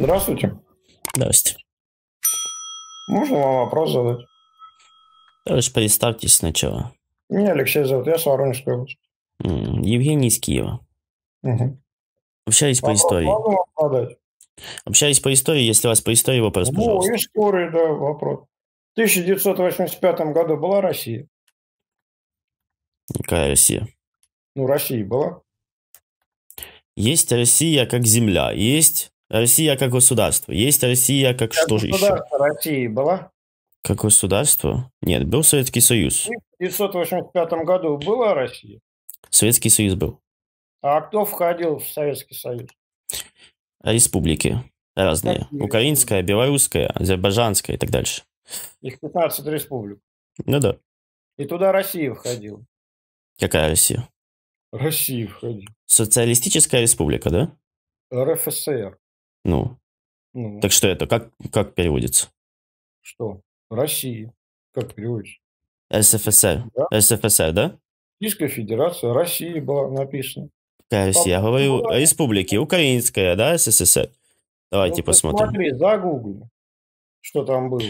Здравствуйте. Здравствуйте. Можно вам вопрос задать? Товарищ, представьтесь сначала. Меня Алексей зовут, я с Воронежской области. Евгений из Киева. Угу. Общались по истории. Общались по истории, если вас по истории вопрос, ну, пожалуйста. Ну, история, да, вопрос. В 1985 году была Россия. Какая Россия? Ну, Россия была. Есть Россия как земля, есть Россия как государство, есть Россия как, как что же еще? государство России была? Как государство? Нет, был Советский Союз. В 1985 году была Россия? Советский Союз был. А кто входил в Советский Союз? Республики разные. Какие? Украинская, белорусская, азербайджанская и так дальше. Их 15 республик. Ну да. И туда Россия входила. Какая Россия? России входил. Социалистическая республика, да? РФСР. Ну. ну. Так что это? Как, как переводится? Что? Россия. Как переводится? СФСР. Да? СФСР, да? Российская Федерация, Россия была написана. Какая Россия? Я говорю была... республики. Украинская, да, СССР? Давайте ну, посмотрим. Смотри, загугли, что там было.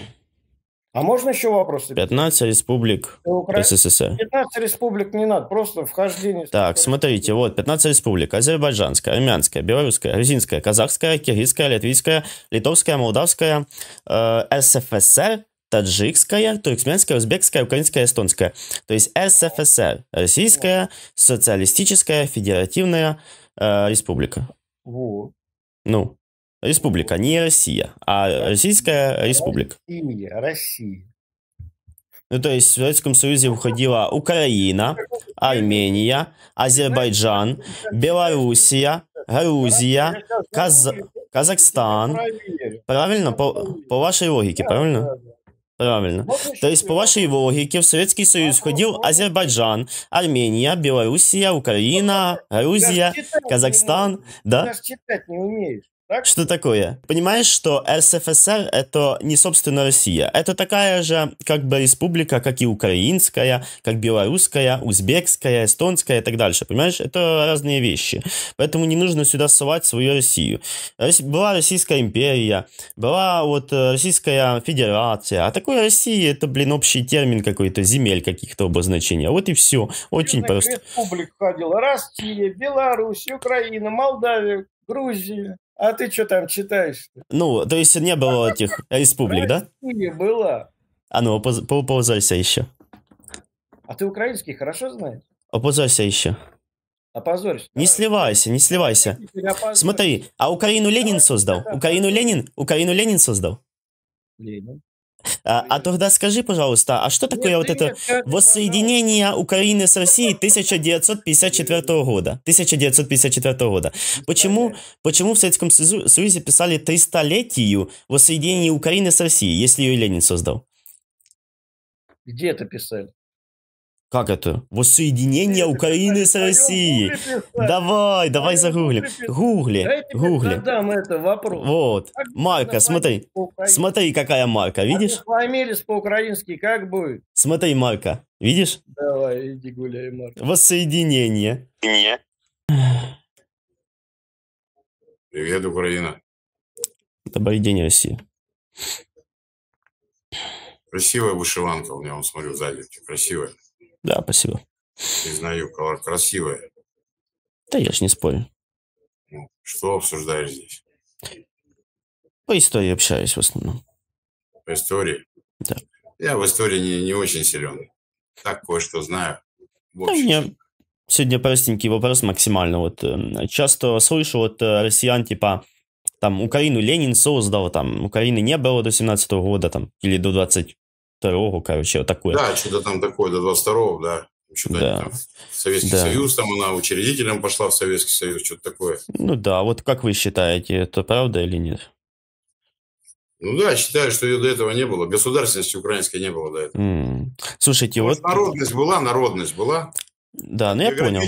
А можно еще вопросы? 15 республик Укра... СССР. 15 республик не надо, просто вхождение. Так, смотрите, вот 15 республик. Азербайджанская, армянская, белорусская, грузинская, казахская, киргизская, латвийская, литовская, молдавская, э, СФСР, таджикская, туркменская, узбекская, украинская, эстонская. То есть СФСР, Российская Социалистическая Федеративная э, Республика. Во. Ну, Республика, не Россия, а Российская Республика. Россия, Россия. Ну, то есть в Советском Союзе входила Украина, Армения, Азербайджан, Белоруссия, Грузия, Каз... Казахстан. Правильно? По, по вашей логике, правильно? Правильно. То есть, по вашей логике, в Советский Союз входил Азербайджан, Армения, Белоруссия, Украина, Грузия, Казахстан. Да? Ты читать не умеешь. Так? Что такое? Понимаешь, что РСФСР это не собственно Россия. Это такая же как бы республика, как и украинская, как белорусская, узбекская, эстонская и так дальше. Понимаешь, это разные вещи. Поэтому не нужно сюда ссылать свою Россию. Была Российская империя, была вот э, Российская Федерация. А такой России это, блин, общий термин какой-то, земель каких-то обозначений. Вот и все. Очень Республик просто. Республик ходила. Россия, Беларусь, Украина, Молдавия, Грузия. А ты что там читаешь? Ну, то есть не было этих республик, да? Не было. А ну, опозорься еще. А ты украинский хорошо знаешь? Опозорься еще. Опозорься. Не сливайся, не сливайся. Смотри, а Украину Ленин создал? Украину Ленин? Украину Ленин создал? Ленин. А, а тогда скажи, пожалуйста, а что такое нет, вот это нет, воссоединение Украины с Россией 1954 года? 1954 года. Почему, почему в Советском Союзе писали 300-летию воссоединения Украины с Россией, если ее Ленин создал? Где это писали? Как это? Воссоединение Украины с Россией. Давай, давай загуглим. Гугли, гугли. это вопрос. Вот. Марка, смотри. Смотри, какая марка, видишь? Фамилис по-украински как будет? Смотри, Марка, видишь? Давай, иди гуляй, Марка. Воссоединение. Привет, Украина. Добрый день, Россия. Красивая вышиванка у меня, он смотрю, сзади. Красивая. Да, спасибо. Признаю, колор красивая. Да я ж не спорю. Ну, что обсуждаешь здесь? По истории общаюсь в основном. По истории? Да. Я в истории не, не очень силен. Так кое-что знаю. Да, мне сегодня простенький вопрос максимально. Вот эм, часто слышу от э, россиян, типа, там, Украину Ленин создал, там, Украины не было до 17 года, там, или до 20 22-го, короче, вот такое. Да, что-то там такое, до 22-го, да. Что-то да. Там, Советский да. Союз, там она учредителем пошла в Советский Союз, что-то такое. Ну да, вот как вы считаете, это правда или нет? Ну да, считаю, что ее до этого не было. Государственности украинской не было до этого. Mm. Слушайте, Может, вот... Народность была, народность была. Да, ну я понял.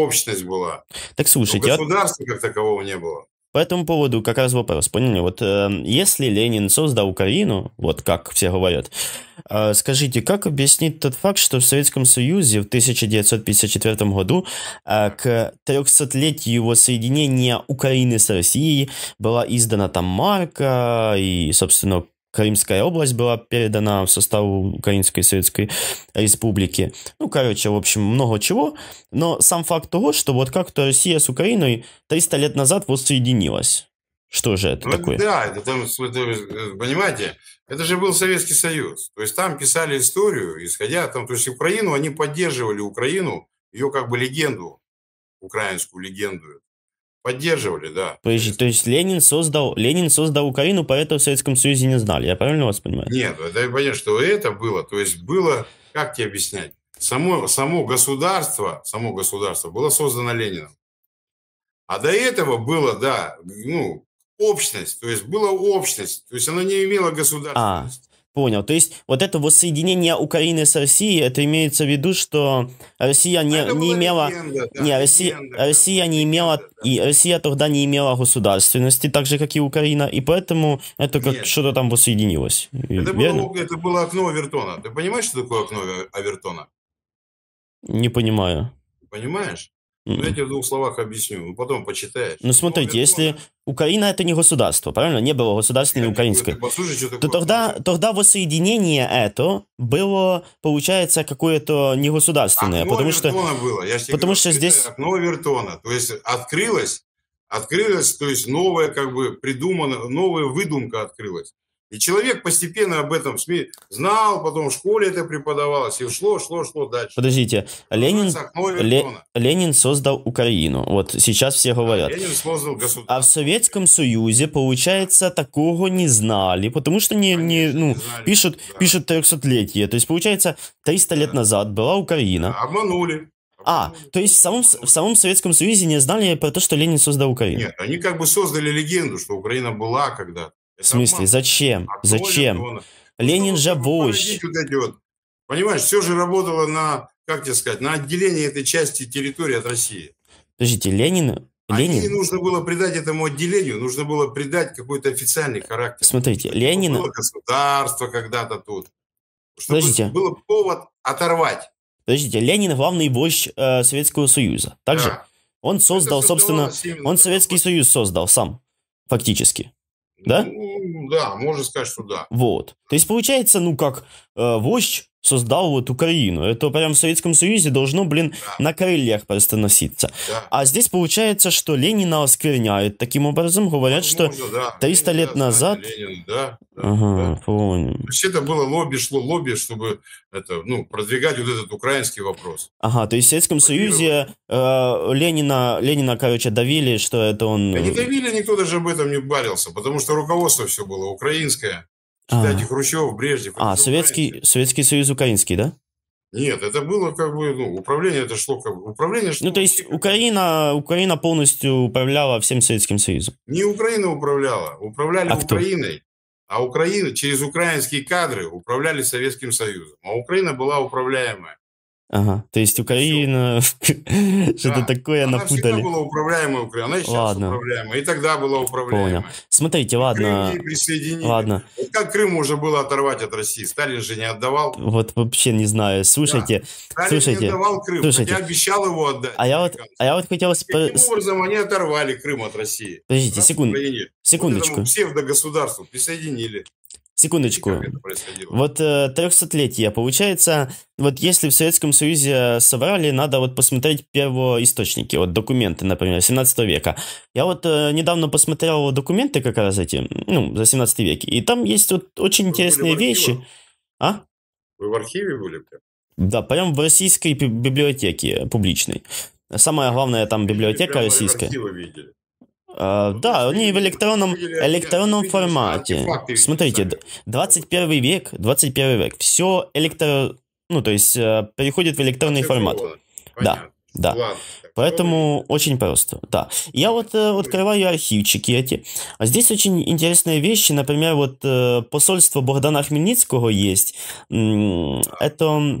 общность была. Так слушайте. Но а государства а... как такового не было. По этому поводу как раз вопрос, поняли? Вот э, если Ленин создал Украину, вот как все говорят, э, скажите, как объяснить тот факт, что в Советском Союзе в 1954 году э, к 300-летию его соединения Украины с Россией была издана там марка и, собственно, Крымская область была передана в состав Украинской Советской Республики. Ну, короче, в общем, много чего. Но сам факт того, что вот как-то Россия с Украиной 300 лет назад вот соединилась. Что же это ну, такое? Да, это там, э, понимаете, это же был Советский Союз. То есть там писали историю, исходя там, то есть Украину, они поддерживали Украину, ее как бы легенду, украинскую легенду. Поддерживали, да. То есть, то есть Ленин создал, Ленин создал Украину, поэтому в Советском Союзе не знали. Я правильно вас понимаю? Нет, это понятно, что это было. То есть было, как тебе объяснять? Само, само государство, само государство было создано Лениным. А до этого было, да, ну, общность, то есть была общность, то есть она не имела государственности. Понял. То есть вот это воссоединение Украины с Россией, это имеется в виду, что Россия не, не имела... Легенда, да, не, Россия, легенда, Россия не имела... Да, И Россия тогда не имела государственности, так же, как и Украина, и поэтому это как что-то там воссоединилось. Это Верно? было, это было окно Авертона. Ты понимаешь, что такое окно Авертона? Не понимаю. Понимаешь? Ну, я тебе в двух словах объясню, ну, потом почитаешь. Ну, смотрите, ну, если думаю... Украина это не государство, правильно? Не было государственной Нет, украинской. Такое, послушай, что такое. То тогда, тогда воссоединение это было, получается, какое-то не государственное. Окно потому Вертона что, было. Я потому говорю, что здесь... Окно Вертона. То есть открылось, открылось, то есть новая как бы придумана, новая выдумка открылась. И человек постепенно об этом СМИ знал, потом в школе это преподавалось, и шло, шло, шло дальше. Подождите, Ленин, Ле, Ленин создал Украину, вот сейчас все говорят. Ленин создал государство. А в Советском Союзе, получается, такого не знали, потому что не, не, ну, не знали, пишут, да. пишут 300-летие, то есть, получается, 300 да. лет назад была Украина. Да, обманули. А, то есть в самом, в самом Советском Союзе не знали про то, что Ленин создал Украину? Нет, они как бы создали легенду, что Украина была когда-то в смысле? Зачем? А Зачем? Ну, Ленин же Понимаешь, все же работало на, как тебе сказать, на отделение этой части территории от России. Подождите, Ленин... Ленин... А нужно было придать этому отделению, нужно было придать какой-то официальный характер. Смотрите, Ленин... Было государство когда-то тут. Чтобы Подождите. Был повод оторвать. Подождите, Ленин главный вождь э, Советского Союза. Также да. он создал, собственно, он Советский Союз создал сам, фактически. Да? Ну, да, можно сказать, что да. Вот. То есть получается, ну как, э, вождь создал вот Украину. Это прям в Советском Союзе должно, блин, да. на крыльях просто носиться. Да. А здесь получается, что Ленина оскверняют. Таким образом говорят, Возможно, ну, что ну да. 300 Ленин, лет назад... Ленин, да, да, ага, да. понял. это было лобби, шло лобби, чтобы это, ну, продвигать вот этот украинский вопрос. Ага, то есть в Советском Союзе э, Ленина, Ленина, короче, давили, что это он... Да не э, давили, никто даже об этом не барился, потому что руководство все было украинское. Кстати, а. Хрущев, Брежнев. А, Советский, Советский Союз украинский, да? Нет, это было как бы, ну, управление это шло как бы, управление ну, шло... Ну, то есть Украина, Украина полностью управляла всем Советским Союзом? Не Украина управляла, управляли а Украиной. Кто? А Украина через украинские кадры управляли Советским Союзом. А Украина была управляемая. Ага, то есть Украина, что-то такое напутали. Она была управляемая Украина, она сейчас ладно. управляемая, и тогда была управляемая. Смотрите, ладно. Ладно. как Крым уже было оторвать от России? Сталин же не отдавал. Вот вообще не знаю. Слушайте, слушайте. не отдавал Крым, слушайте. обещал его отдать. А я вот, а я вот хотел... Каким образом они оторвали Крым от России? Подождите, секунду. Секундочку. Вот этому псевдогосударству присоединили. Секундочку. Вот трехсотлетие, э, получается, вот если в Советском Союзе соврали, надо вот посмотреть первоисточники, вот документы, например, 17 века. Я вот э, недавно посмотрел документы как раз эти, ну, за 17 век, и там есть вот очень Вы интересные вещи. А? Вы в архиве были? Да, прям в российской библиотеке публичной. Самая главная там библиотека российская. Архивы видели. А, ну, да, они в электронном, электронном формате. Смотрите, 21 век, 21 век, все электро... Ну, то есть, э, переходит в электронный формат. Да, да. Поэтому очень просто, да. Я вот э, открываю архивчики эти. А здесь очень интересные вещи. Например, вот э, посольство Богдана Хмельницкого есть. Это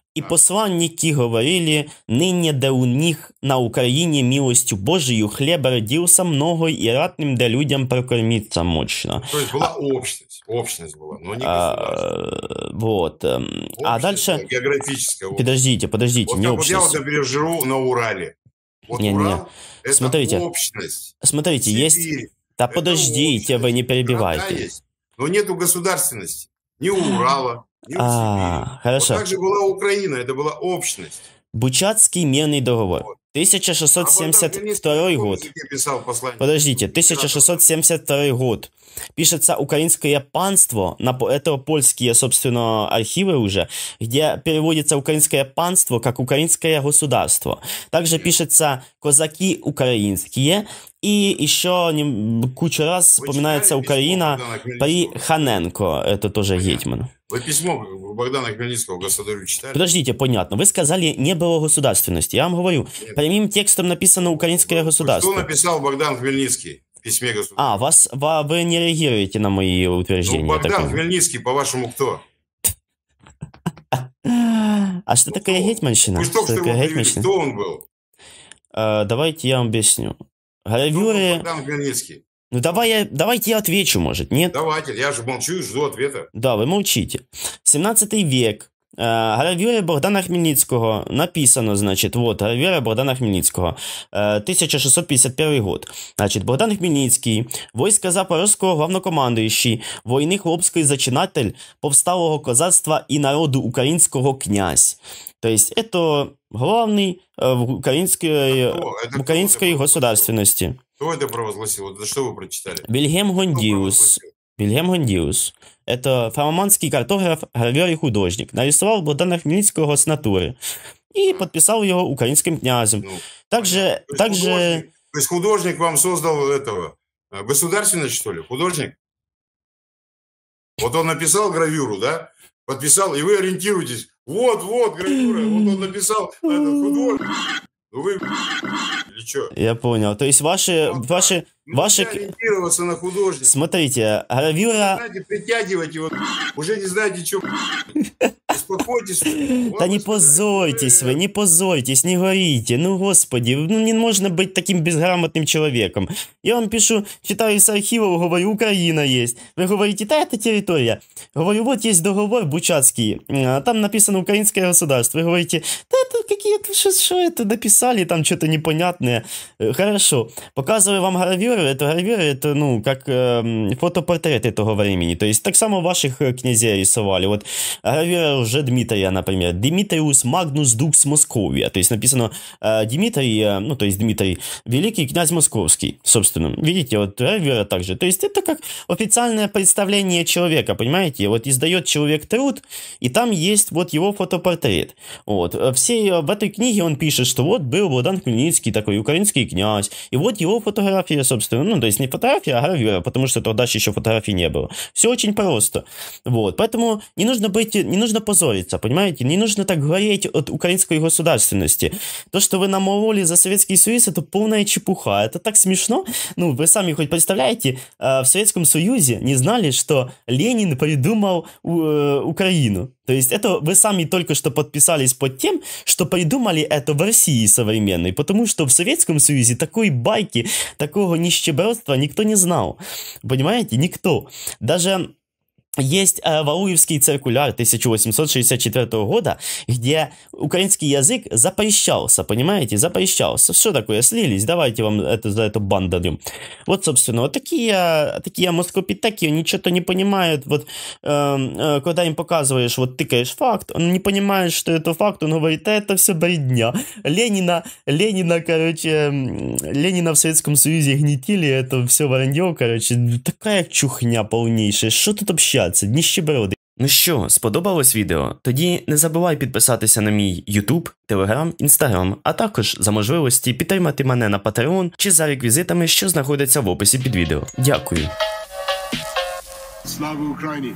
И посланники говорили, ныне да у них на Украине милостью Божию хлеба родился много, и ратным да людям прокормиться мощно. То есть была а, общность, общность была, но не а, Вот. А общность, а дальше... Географическая Подождите, подождите, вот, не общность. Вот я вот, например, живу на Урале. Вот не, Урал не. Это смотрите, общность. Смотрите, Сибирь. есть... Да это подождите, общность. вы не перебивайте. Но нету государственности. Ни Урала, а, хорошо. Вот так же была Украина, это была общность. Бучатский мирный договор. 1672 год. Подождите, 1672 год пишется украинское панство, на, это польские, собственно, архивы уже, где переводится украинское панство как украинское государство. Также пишется козаки украинские, и еще не, кучу раз вспоминается Украина при Ханенко, это тоже Понятно. гетьман. Вы письмо Богдана Хмельницкого государю читали? Подождите, понятно. Вы сказали, не было государственности. Я вам говорю, Нет. прямым текстом написано «Украинское государство». Что написал Богдан Хмельницкий? письме государственном. А, вас, вы не реагируете на мои утверждения. Ну, Богдан Хмельницкий, по-вашему, кто? А что ну, такое кто? гетьманщина? что, такое гетьманщина? Кто он был? Э, давайте я вам объясню. Гравюры... Богдан Хмельницкий. Ну давай я, давайте я отвечу, может, нет? Давайте, я же молчу и жду ответа. Да, вы молчите. 17 век Е, гравюри Богдана Хмельницького написано, значить, вот, гравюри Богдана Хмельницького, 1651 е, год. Значить, Богдан Хмельницький, войска запорозького главнокомандуючий, війни хлопський зачинатель повсталого козацтва і народу українського князь. Тобто, это главный е, в украинской, в украинской государственности. Кто это провозгласил? Это что вы прочитали? Вильгельм Гондиус. Вільгем Гондіус. Это фламандский картограф, гравер и художник. Нарисовал Богдана Хмельницкого с натуры. И подписал его украинским князем. Ну, также... То также... Художник, то есть художник вам создал этого... Государственный, что ли? Художник? Вот он написал гравюру, да? Подписал, и вы ориентируетесь. Вот, вот, гравюра. Вот он написал этот художник. Ну вы или что? Я понял. То есть ваши... Вот ну, ваши, так. Ну, ваши... ориентироваться на художника. Смотрите, гравюра... Знаете, притягивать его. Уже не знаете, что... Ну, Та не позойтесь вы, не позойтесь, не горите. Ну, господи, ну не можно быть таким безграмотным человеком. Я вам пишу, читаю из архивов, говорю, Украина есть. Вы говорите, да, это территория. Говорю, вот есть договор Бучацкий, а там написано украинское государство. Вы говорите, да это какие-то, что, что это написали, там что-то непонятное. Э, хорошо, показываю вам гравюры, это гравюры, это, ну, как э, эм, фотопортреты того времени. То есть так само ваших э, князей рисовали. Вот гравюра уже уже Дмитрия, например, Дмитриус Магнус Дукс Московия, то есть написано э, Дмитрий, э, ну, то есть Дмитрий, Великий князь Московский, собственно, видите, вот Вера также, то есть это как официальное представление человека, понимаете, вот издает человек труд, и там есть вот его фотопортрет, вот, все, э, в этой книге он пишет, что вот был Богдан Хмельницкий, такой украинский князь, и вот его фотография, собственно, ну, то есть не фотография, а гравюра, потому что тогда еще фотографий не было, все очень просто, вот, поэтому не нужно быть, не нужно позор позориться, понимаете? Не нужно так гореть от украинской государственности. То, что вы намололи за Советский Союз, это полная чепуха. Это так смешно. Ну, вы сами хоть представляете, э, в Советском Союзе не знали, что Ленин придумал э, Украину. То есть это вы сами только что подписались под тем, что придумали это в России современной, потому что в Советском Союзе такой байки, такого нищебродства никто не знал. Понимаете? Никто. Даже есть э, Валуевский циркуляр 1864 года, где украинский язык запрещался, понимаете, запрещался. Все такое, слились, давайте вам это, за эту банду дадим. Вот, собственно, вот такие, такие москопитаки, они что-то не понимают, вот, эм, э, когда им показываешь, вот, тыкаешь факт, он не понимает, что это факт, он говорит, да это все бредня. Ленина, Ленина, короче, эм, Ленина в Советском Союзе гнетили, это все вранье, короче, такая чухня полнейшая, что тут вообще бояться, ніщеброди. Ну що, сподобалось відео? Тоді не забувай підписатися на мій YouTube, Telegram, Instagram, а також за можливості підтримати мене на Patreon чи за реквізитами, що знаходяться в описі під відео. Дякую. Слава Україні!